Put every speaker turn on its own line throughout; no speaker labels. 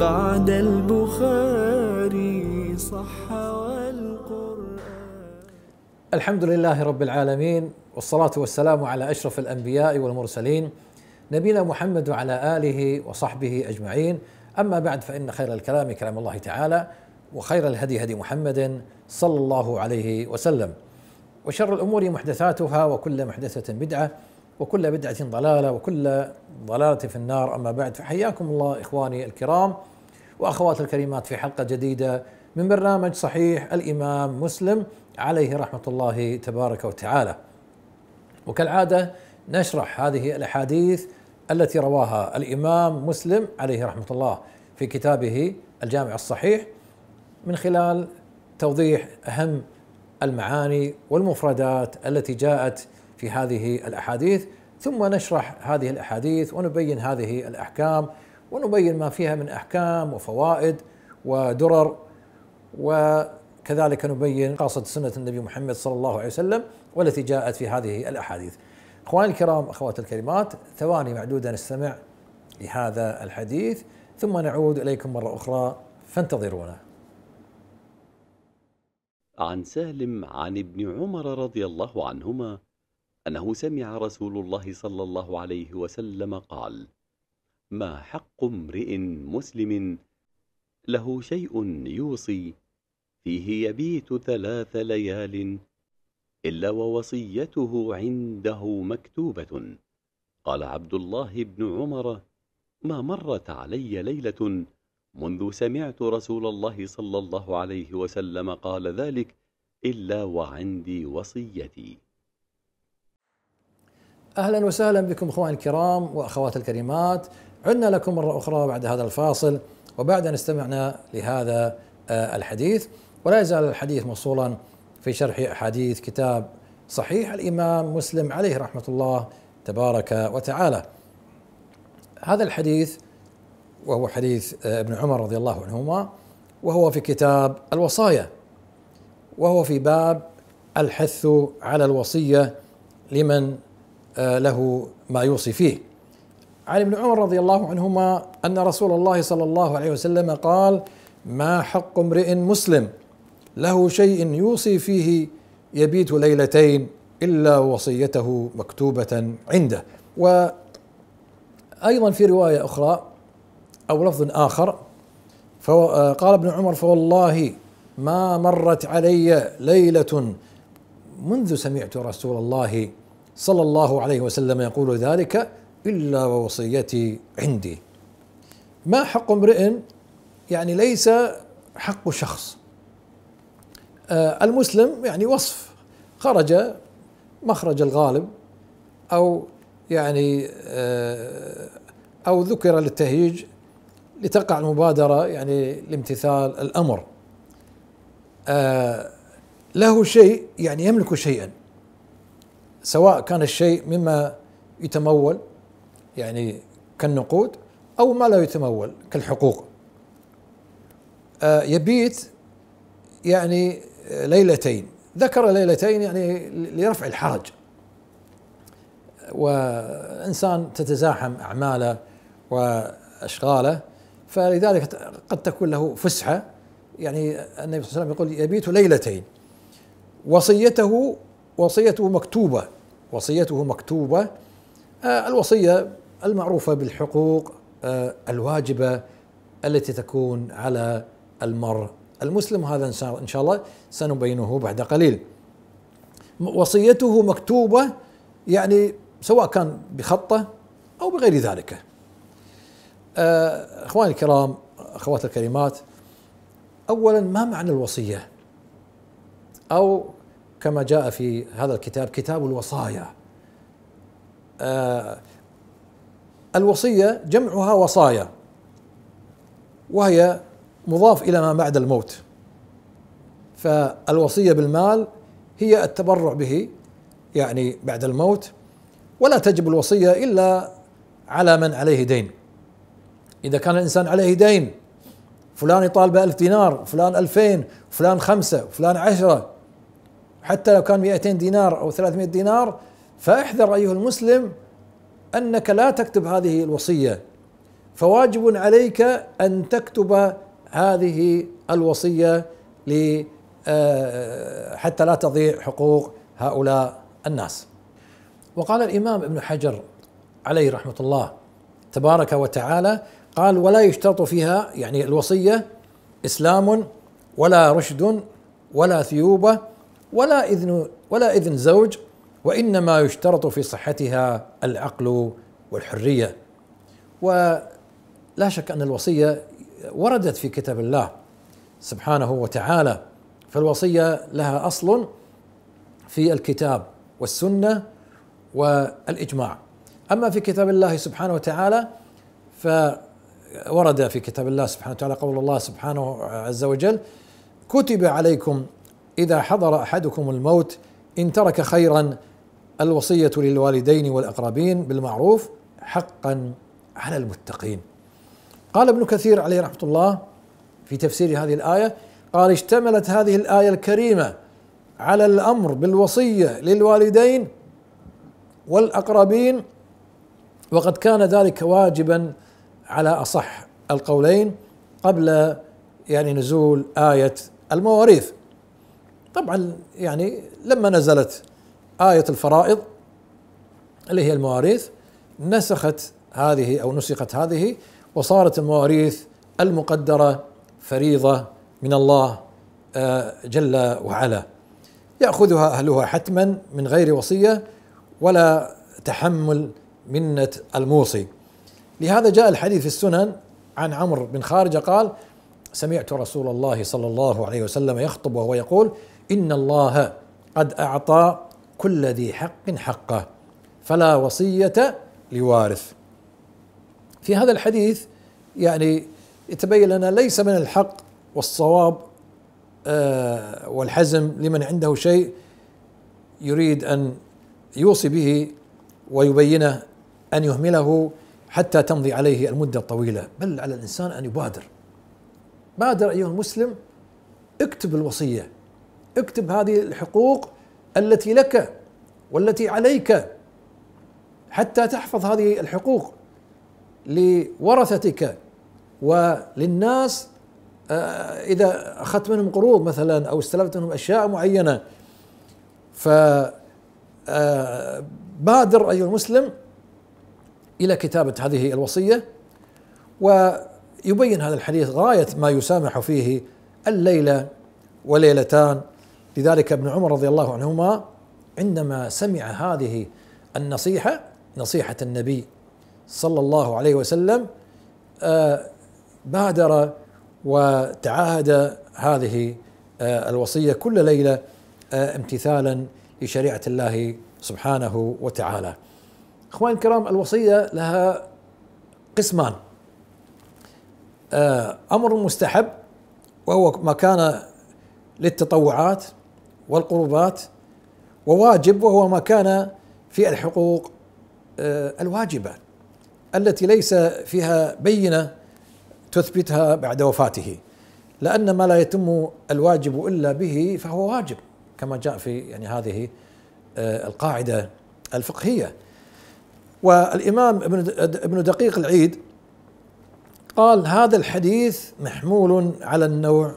بعد البخاري صح والقرآن الحمد لله رب العالمين والصلاة والسلام على أشرف الأنبياء والمرسلين نبينا محمد وعلى آله وصحبه أجمعين أما بعد فإن خير الكلام كلام الله تعالى وخير الهدي هدي محمد صلى الله عليه وسلم وشر الأمور محدثاتها وكل محدثة بدعة وكل بدعة ضلالة وكل ضلالة في النار أما بعد فحياكم الله إخواني الكرام وأخواتي الكريمات في حلقة جديدة من برنامج صحيح الإمام مسلم عليه رحمة الله تبارك وتعالى وكالعادة نشرح هذه الأحاديث التي رواها الإمام مسلم عليه رحمة الله في كتابه الجامع الصحيح من خلال توضيح أهم المعاني والمفردات التي جاءت في هذه الاحاديث ثم نشرح هذه الاحاديث ونبين هذه الاحكام ونبين ما فيها من احكام وفوائد ودرر وكذلك نبين قاصد سنه النبي محمد صلى الله عليه وسلم والتي جاءت في هذه الاحاديث. اخواني الكرام اخواتي الكريمات ثواني معدوده نستمع لهذا الحديث ثم نعود اليكم مره اخرى فانتظرونا. عن سالم عن ابن عمر رضي الله عنهما أنه سمع رسول الله صلى الله عليه وسلم قال ما حق امرئ مسلم له شيء يوصي فيه يبيت ثلاث ليال إلا ووصيته عنده مكتوبة قال عبد الله بن عمر ما مرت علي ليلة منذ سمعت رسول الله صلى الله عليه وسلم قال ذلك إلا وعندي وصيتي أهلا وسهلا بكم أخواني الكرام وأخواتي الكريمات عدنا لكم مرة أخرى بعد هذا الفاصل وبعد أن استمعنا لهذا آه، الحديث ولا يزال الحديث موصولا في شرح أحاديث كتاب صحيح الإمام مسلم عليه رحمة الله تبارك وتعالى هذا الحديث وهو حديث آه، ابن عمر رضي الله عنهما وهو في كتاب الوصايا وهو في باب الحث على الوصية لمن آه، له ما يوصي فيه عن ابن عمر رضي الله عنهما ان رسول الله صلى الله عليه وسلم قال ما حق امرئ مسلم له شيء يوصي فيه يبيت ليلتين الا وصيته مكتوبه عنده وايضا في روايه اخرى او لفظ اخر آه، قال ابن عمر فوالله ما مرت علي ليله منذ سمعت رسول الله صلى الله عليه وسلم يقول ذلك إلا ووصيتي عندي ما حق امرئ يعني ليس حق شخص آه، المسلم يعني وصف خرج مخرج الغالب أو يعني آه، أو ذكر للتهيج لتقع المبادرة يعني لامتثال الأمر آه، له شيء يعني يملك شيئا سواء كان الشيء مما يتمول يعني كالنقود أو ما لا يتمول كالحقوق آه، يبيت يعني ليلتين ذكر ليلتين يعني لرفع الحرج وإنسان تتزاحم أعماله وأشغاله فلذلك قد تكون له فسحة يعني النبي صلى الله عليه وسلم يقول يبيت ليلتين وصيته وصيته مكتوبة وصيته مكتوبة آه، الوصية المعروفة بالحقوق آه، الواجبة التي تكون على المرء المسلم هذا إن شاء الله سنبينه بعد قليل وصيته مكتوبة يعني سواء كان بخطة أو بغير ذلك آه، اخواني الكرام اخواتي الكريمات اولا ما معنى الوصيه او كما جاء في هذا الكتاب كتاب الوصايا آه، الوصية جمعها وصايا وهي مضاف إلى ما بعد الموت فالوصية بالمال هي التبرع به يعني بعد الموت ولا تجب الوصية إلا على من عليه دين إذا كان الإنسان عليه دين فلان يطالب ألف دينار فلان ألفين فلان خمسة فلان عشرة حتى لو كان 200 دينار أو 300 دينار فاحذر أيها المسلم أنك لا تكتب هذه الوصية فواجب عليك أن تكتب هذه الوصية آه، حتى لا تضيع حقوق هؤلاء الناس وقال الإمام ابن حجر عليه رحمة الله تبارك وتعالى قال ولا يشترط فيها يعني الوصية إسلام ولا رشد ولا ثيوبة ولا إذن ولا إذن زوج وإنما يشترط في صحتها العقل والحرية ولا شك أن الوصية وردت في كتاب الله سبحانه وتعالى فالوصية لها أصل في الكتاب والسنة والإجماع أما في كتاب الله سبحانه وتعالى فورد في كتاب الله سبحانه وتعالى قول الله سبحانه عز وجل كتب عليكم اذا حضر احدكم الموت ان ترك خيرا الوصيه للوالدين والاقربين بالمعروف حقا على المتقين. قال ابن كثير عليه رحمه الله في تفسير هذه الايه قال اشتملت هذه الايه الكريمه على الامر بالوصيه للوالدين والاقربين وقد كان ذلك واجبا على اصح القولين قبل يعني نزول ايه المواريث طبعا يعني لما نزلت آية الفرائض اللي هي المواريث نسخت هذه أو نسخت هذه وصارت المواريث المقدرة فريضة من الله آه، جل وعلا يأخذها أهلها حتما من غير وصية ولا تحمل منة الموصي لهذا جاء الحديث في السنن عن عمرو بن خارجة قال سمعت رسول الله صلى الله عليه وسلم يخطب وهو يقول إن الله قد أعطى كل ذي حق حقه فلا وصية لوارث في هذا الحديث يعني يتبين لنا ليس من الحق والصواب آه، والحزم لمن عنده شيء يريد أن يوصي به ويبينه أن يهمله حتى تمضي عليه المدة الطويلة بل على الإنسان أن يبادر بادر أيها المسلم اكتب الوصية اكتب هذه الحقوق التي لك والتي عليك حتى تحفظ هذه الحقوق لورثتك وللناس آه، اذا اخذت منهم قروض مثلا او استلفت منهم اشياء معينه ف آه، بادر ايها المسلم الى كتابه هذه الوصيه ويبين هذا الحديث غايه ما يسامح فيه الليله وليلتان لذلك ابن عمر رضي الله عنهما عندما سمع هذه النصيحة نصيحة النبي صلى الله عليه وسلم آه، بادر وتعاهد هذه آه، الوصية كل ليلة آه، امتثالا لشريعة الله سبحانه وتعالى أخواني الكرام الوصية لها قسمان امر مستحب وهو ما كان للتطوعات والقربات وواجب وهو ما كان في الحقوق آه، الواجبه التي ليس فيها بينه تثبتها بعد وفاته لان ما لا يتم الواجب الا به فهو واجب كما جاء في يعني هذه آه، القاعده الفقهيه والامام ابن دقيق العيد قال هذا الحديث محمول على النوع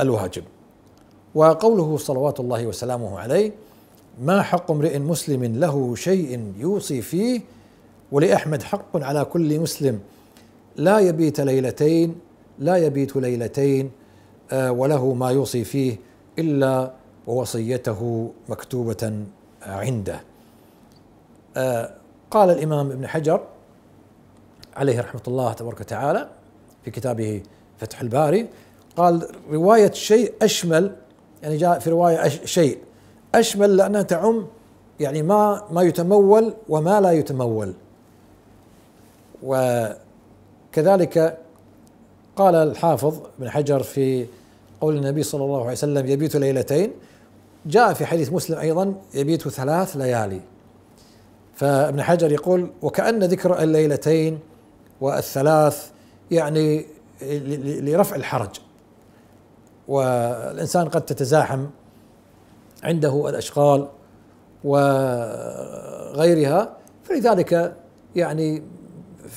الواجب وقوله صلوات الله وسلامه عليه ما حق امرئ مسلم له شيء يوصي فيه ولاحمد حق على كل مسلم لا يبيت ليلتين لا يبيت ليلتين آه، وله ما يوصي فيه الا ووصيته مكتوبه عنده آه، قال الامام ابن حجر عليه رحمه الله تبارك وتعالى في كتابه فتح الباري قال روايه شيء اشمل يعني جاء في رواية شيء أشمل لأنها تعم يعني ما ما يتمول وما لا يتمول وكذلك قال الحافظ بن حجر في قول النبي صلى الله عليه وسلم يبيت ليلتين جاء في حديث مسلم أيضا يبيت ثلاث ليالي فابن حجر يقول وكأن ذكر الليلتين والثلاث يعني لرفع الحرج والإنسان قد تتزاحم عنده الأشغال وغيرها فلذلك يعني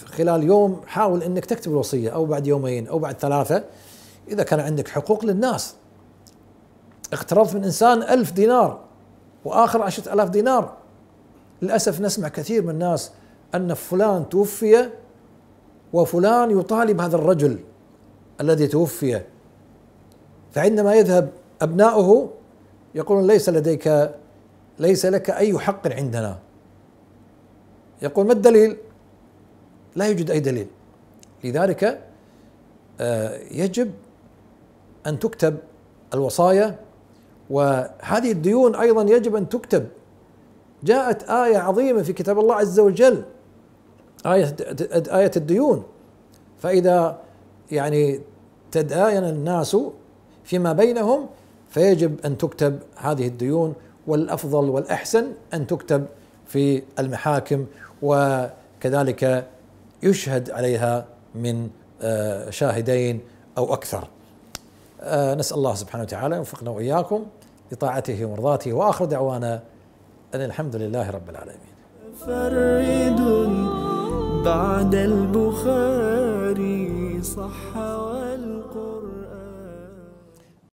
خلال يوم حاول انك تكتب الوصيه او بعد يومين او بعد ثلاثه اذا كان عندك حقوق للناس اقترضت من انسان ألف دينار واخر عشرة ألاف دينار للاسف نسمع كثير من الناس ان فلان توفي وفلان يطالب هذا الرجل الذي توفي فعندما يذهب أبناؤه يقولون ليس لديك ليس لك أي حق عندنا يقول ما الدليل لا يوجد أي دليل لذلك آه، يجب أن تكتب الوصايا وهذه الديون أيضا يجب أن تكتب جاءت آية عظيمة في كتاب الله عز وجل آية آية الديون فإذا يعني تداين الناس فيما بينهم فيجب ان تكتب هذه الديون والافضل والاحسن ان تكتب في المحاكم وكذلك يشهد عليها من آه، شاهدين او اكثر. آه، نسال الله سبحانه وتعالى يوفقنا واياكم لطاعته ومرضاته واخر دعوانا ان الحمد لله رب العالمين. فرد بعد البخاري صح